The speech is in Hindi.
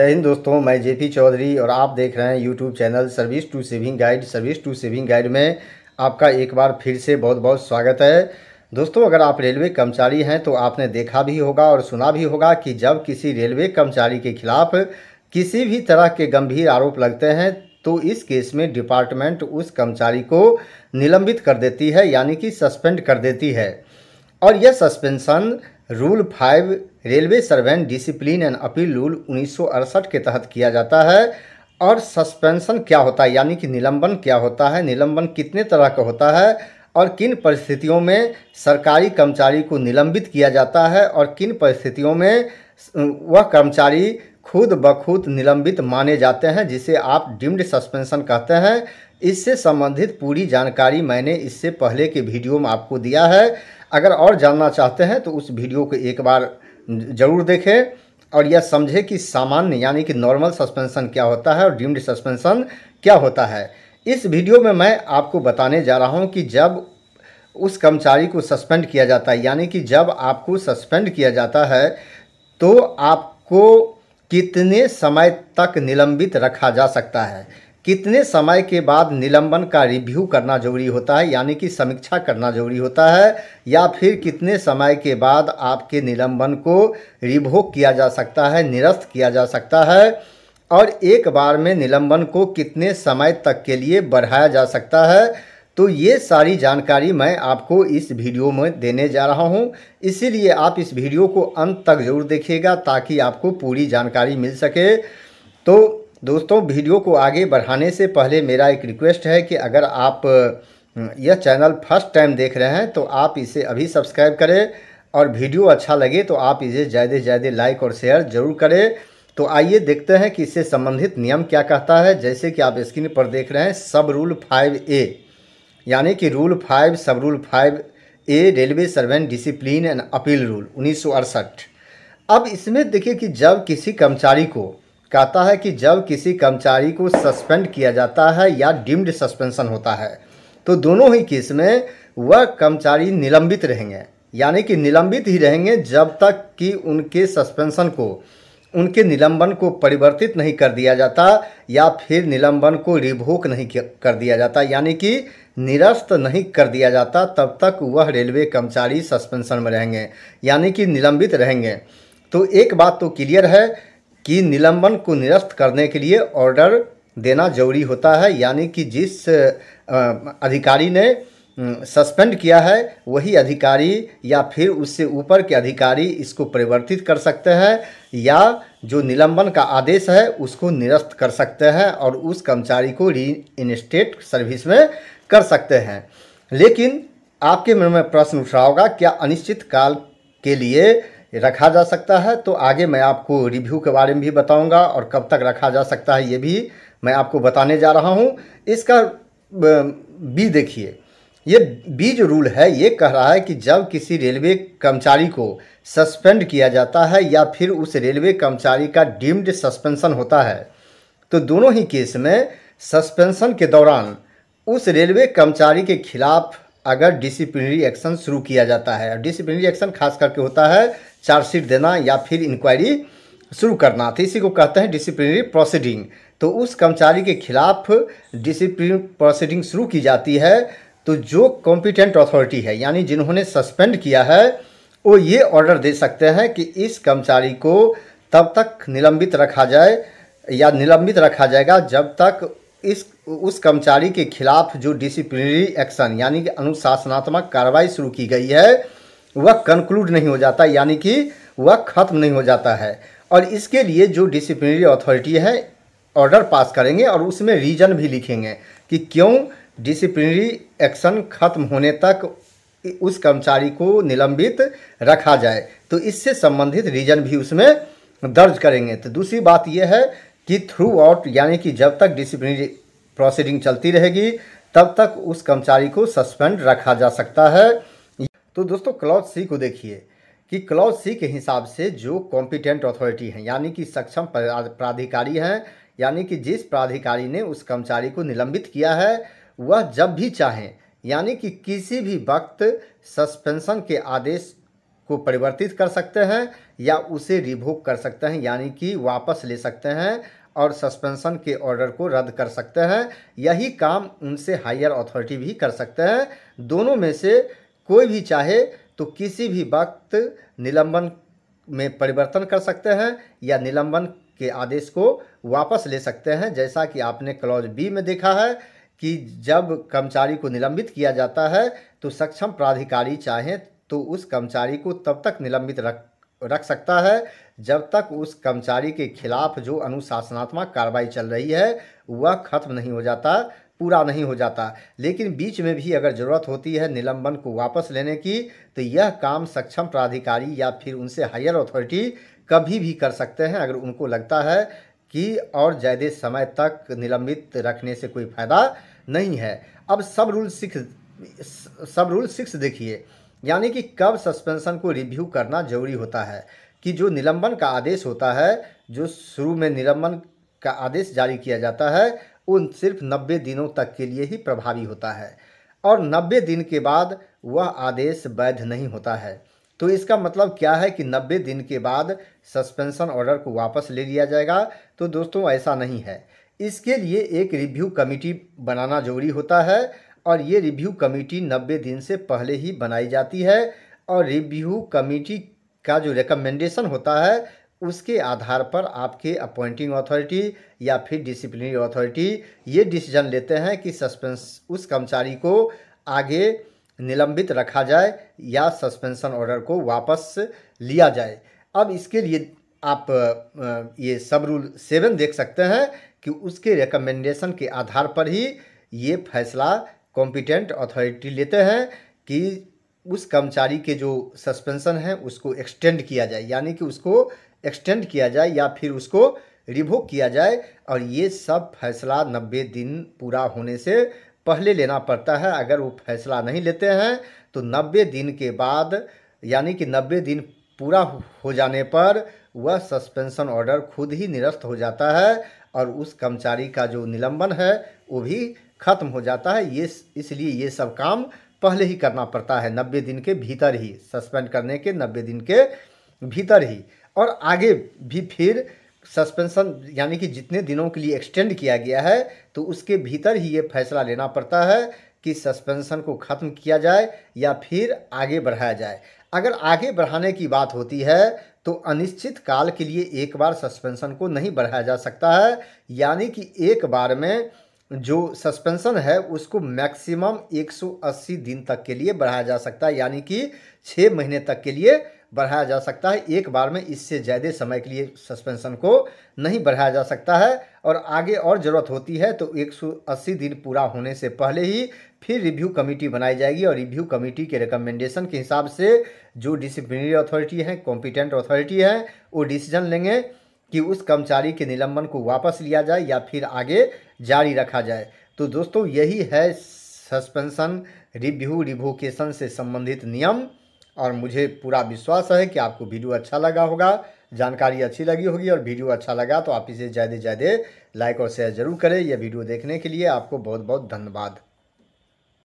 जय हिंद दोस्तों मैं जेपी चौधरी और आप देख रहे हैं YouTube channel service to saving guide service to saving guide में आपका एक बार फिर से बहुत बहुत स्वागत है दोस्तों अगर आप रेलवे कर्मचारी हैं तो आपने देखा भी होगा और सुना भी होगा कि जब किसी रेलवे कर्मचारी के खिलाफ किसी भी तरह के गंभीर आरोप लगते हैं तो इस केस में डिपार्टमेंट उस कर्मचारी को निलंबित कर देती है यानी कि सस्पेंड कर देती है और यह suspension rule five railway servant discipline and appeal rule उन्नीस के तहत किया जाता है और सस्पेंशन क्या होता है यानी कि निलंबन क्या होता है निलंबन कितने तरह का होता है और किन परिस्थितियों में सरकारी कर्मचारी को निलंबित किया जाता है और किन परिस्थितियों में वह कर्मचारी खुद बखुद निलंबित माने जाते हैं जिसे आप डिम्ड सस्पेंशन कहते हैं इससे संबंधित पूरी जानकारी मैंने इससे पहले के वीडियो में आपको दिया है अगर और जानना चाहते हैं तो उस वीडियो को एक बार ज़रूर देखें और यह समझे कि सामान्य यानी कि नॉर्मल सस्पेंशन क्या होता है और डीम्ड सस्पेंशन क्या होता है इस वीडियो में मैं आपको बताने जा रहा हूं कि जब उस कर्मचारी को सस्पेंड किया जाता है यानी कि जब आपको सस्पेंड किया जाता है तो आपको कितने समय तक निलंबित रखा जा सकता है कितने समय के बाद निलंबन का रिव्यू करना जरूरी होता है यानी कि समीक्षा करना जरूरी होता है या फिर कितने समय के बाद आपके निलंबन को रिभोग किया जा सकता है निरस्त किया जा सकता है और एक बार में निलंबन को कितने समय तक के लिए बढ़ाया जा सकता है तो ये सारी जानकारी मैं आपको इस वीडियो में देने जा रहा हूँ इसीलिए आप इस वीडियो को अंत तक जरूर देखिएगा ताकि आपको पूरी जानकारी मिल सके तो दोस्तों वीडियो को आगे बढ़ाने से पहले मेरा एक रिक्वेस्ट है कि अगर आप यह चैनल फर्स्ट टाइम देख रहे हैं तो आप इसे अभी सब्सक्राइब करें और वीडियो अच्छा लगे तो आप इसे ज़्यादा से ज़्यादा लाइक और शेयर जरूर करें तो आइए देखते हैं कि इससे संबंधित नियम क्या कहता है जैसे कि आप स्क्रीन पर देख रहे हैं सब रूल फाइव ए यानी कि rule five sub rule five a railway servant discipline and appeal rule उन्नीस अब इसमें देखिए कि जब किसी कर्मचारी को कहता है कि जब किसी कर्मचारी को सस्पेंड किया जाता है या डिम्ड सस्पेंशन होता है तो दोनों ही केस में वह कर्मचारी निलंबित रहेंगे यानी कि निलंबित ही रहेंगे जब तक कि उनके सस्पेंशन को उनके निलंबन को परिवर्तित नहीं कर दिया जाता या फिर निलंबन को रिभोक नहीं कर दिया जाता यानी कि निरस्त नहीं कर दिया जाता तब तक वह रेलवे कर्मचारी सस्पेंशन में रहेंगे यानी कि निलंबित रहेंगे तो एक बात तो क्लियर है कि निलंबन को निरस्त करने के लिए ऑर्डर देना जरूरी होता है यानी कि जिस अधिकारी ने सस्पेंड किया है वही अधिकारी या फिर उससे ऊपर के अधिकारी इसको परिवर्तित कर सकते हैं या जो निलंबन का आदेश है उसको निरस्त कर सकते हैं और उस कर्मचारी को री इनस्टेट सर्विस में कर सकते हैं लेकिन आपके मन में प्रश्न उठ रहा होगा क्या अनिश्चित काल के लिए रखा जा सकता है तो आगे मैं आपको रिव्यू के बारे में भी बताऊंगा और कब तक रखा जा सकता है ये भी मैं आपको बताने जा रहा हूँ इसका बी देखिए ये बी जो रूल है ये कह रहा है कि जब किसी रेलवे कर्मचारी को सस्पेंड किया जाता है या फिर उस रेलवे कर्मचारी का डीम्ड सस्पेंशन होता है तो दोनों ही केस में सस्पेंशन के दौरान उस रेलवे कर्मचारी के खिलाफ अगर डिसिप्लिनरी एक्शन शुरू किया जाता है डिसिप्लिनरी एक्शन खास करके होता है चार्जशीट देना या फिर इंक्वायरी शुरू करना तो इसी को कहते हैं डिसिप्लिनरी प्रोसीडिंग तो उस कर्मचारी के खिलाफ डिसिप्लिन प्रोसीडिंग शुरू की जाती है तो जो कॉम्पिटेंट अथॉरिटी है यानी जिन्होंने सस्पेंड किया है वो ये ऑर्डर दे सकते हैं कि इस कर्मचारी को तब तक निलंबित रखा जाए या निलंबित रखा जाएगा जब तक इस उस कर्मचारी के खिलाफ जो डिसिप्लिनरी एक्शन यानी कि अनुशासनात्मक कार्रवाई शुरू की गई है वह कंक्लूड नहीं हो जाता यानी कि वह खत्म नहीं हो जाता है और इसके लिए जो डिसिप्लिनरी अथॉरिटी है ऑर्डर पास करेंगे और उसमें रीजन भी लिखेंगे कि क्यों डिसिप्लिनरी एक्शन खत्म होने तक उस कर्मचारी को निलंबित रखा जाए तो इससे संबंधित रीजन भी उसमें दर्ज करेंगे तो दूसरी बात यह है कि थ्रू आउट यानी कि जब तक डिसिप्लिनरी प्रोसीडिंग चलती रहेगी तब तक उस कर्मचारी को सस्पेंड रखा जा सकता है तो दोस्तों क्लॉज सी को देखिए कि क्लॉज सी के हिसाब से जो कॉम्पिटेंट अथॉरिटी हैं यानी कि सक्षम प्राधिकारी हैं यानी कि जिस प्राधिकारी ने उस कर्मचारी को निलंबित किया है वह जब भी चाहें यानी कि किसी भी वक्त सस्पेंशन के आदेश को परिवर्तित कर सकते हैं या उसे रिवोक कर सकते हैं यानी कि वापस ले सकते हैं और सस्पेंशन के ऑर्डर को रद्द कर सकते हैं यही काम उनसे हायर अथॉरिटी भी कर सकते हैं दोनों में से कोई भी चाहे तो किसी भी वक्त निलंबन में परिवर्तन कर सकते हैं या निलंबन के आदेश को वापस ले सकते हैं जैसा कि आपने क्लॉज बी में देखा है कि जब कर्मचारी को निलंबित किया जाता है तो सक्षम प्राधिकारी चाहें तो उस कर्मचारी को तब तक निलंबित रख रख सकता है जब तक उस कर्मचारी के खिलाफ जो अनुशासनात्मक कार्रवाई चल रही है वह खत्म नहीं हो जाता पूरा नहीं हो जाता लेकिन बीच में भी अगर ज़रूरत होती है निलंबन को वापस लेने की तो यह काम सक्षम प्राधिकारी या फिर उनसे हायर अथॉरिटी कभी भी कर सकते हैं अगर उनको लगता है कि और ज़्यादा समय तक निलंबित रखने से कोई फ़ायदा नहीं है अब sub rule six sub rule six देखिए यानी कि कब सस्पेंशन को रिव्यू करना जरूरी होता है कि जो निलंबन का आदेश होता है जो शुरू में निलंबन का आदेश जारी किया जाता है उन सिर्फ नब्बे दिनों तक के लिए ही प्रभावी होता है और नब्बे दिन के बाद वह आदेश वैध नहीं होता है तो इसका मतलब क्या है कि नब्बे दिन के बाद सस्पेंशन ऑर्डर को वापस ले लिया जाएगा तो दोस्तों ऐसा नहीं है इसके लिए एक रिव्यू कमेटी बनाना जरूरी होता है और ये रिव्यू कमेटी नब्बे दिन से पहले ही बनाई जाती है और रिव्यू कमेटी का जो रिकमेंडेशन होता है उसके आधार पर आपके अपॉइंटिंग अथॉरिटी या फिर डिसिप्लिनरी अथॉरिटी ये डिसीजन लेते हैं कि सस्पेंस उस कर्मचारी को आगे निलंबित रखा जाए या सस्पेंशन ऑर्डर को वापस लिया जाए अब इसके लिए आप ये सब रूल सेवन देख सकते हैं कि उसके रिकमेंडेशन के आधार पर ही ये फैसला कॉम्पिटेंट अथॉरिटी लेते हैं कि उस कर्मचारी के जो सस्पेंसन है उसको एक्सटेंड किया जाए यानी कि उसको एक्सटेंड किया जाए या फिर उसको रिवोक किया जाए और ये सब फैसला नब्बे दिन पूरा होने से पहले लेना पड़ता है अगर वो फैसला नहीं लेते हैं तो नब्बे दिन के बाद यानी कि नब्बे दिन पूरा हो जाने पर वह सस्पेंशन ऑर्डर खुद ही निरस्त हो जाता है और उस कर्मचारी का जो निलंबन है वो भी खत्म हो जाता है ये इसलिए ये सब काम पहले ही करना पड़ता है नब्बे दिन के भीतर ही सस्पेंड करने के नब्बे दिन के भीतर ही और आगे भी फिर सस्पेंशन यानी कि जितने दिनों के लिए एक्सटेंड किया गया है तो उसके भीतर ही ये फैसला लेना पड़ता है कि सस्पेंशन को ख़त्म किया जाए या फिर आगे बढ़ाया जाए अगर आगे बढ़ाने की बात होती है तो अनिश्चित काल के लिए एक बार सस्पेंशन को नहीं बढ़ाया जा सकता है यानी कि एक बार में जो सस्पेंशन है उसको मैक्सिमम 180 दिन तक के लिए बढ़ाया जा सकता है यानी कि छः महीने तक के लिए बढ़ाया जा सकता है एक बार में इससे ज़्यादा समय के लिए सस्पेंशन को नहीं बढ़ाया जा सकता है और आगे और ज़रूरत होती है तो 180 दिन पूरा होने से पहले ही फिर रिव्यू कमेटी बनाई जाएगी और रिव्यू कमेटी के रिकमेंडेशन के हिसाब से जो डिसिप्लिनरी अथॉरिटी है कॉम्पिटेंट अथॉरिटी है वो डिसीजन लेंगे कि उस कर्मचारी के निलंबन को वापस लिया जाए या फिर आगे जारी रखा जाए तो दोस्तों यही है सस्पेंशन रिव्यू रिवोकेशन से संबंधित नियम और मुझे पूरा विश्वास है कि आपको वीडियो अच्छा लगा होगा जानकारी अच्छी लगी होगी और वीडियो अच्छा लगा तो आप इसे ज़्यादा ज़्यादा लाइक और शेयर ज़रूर करें यह वीडियो देखने के लिए आपको बहुत बहुत धन्यवाद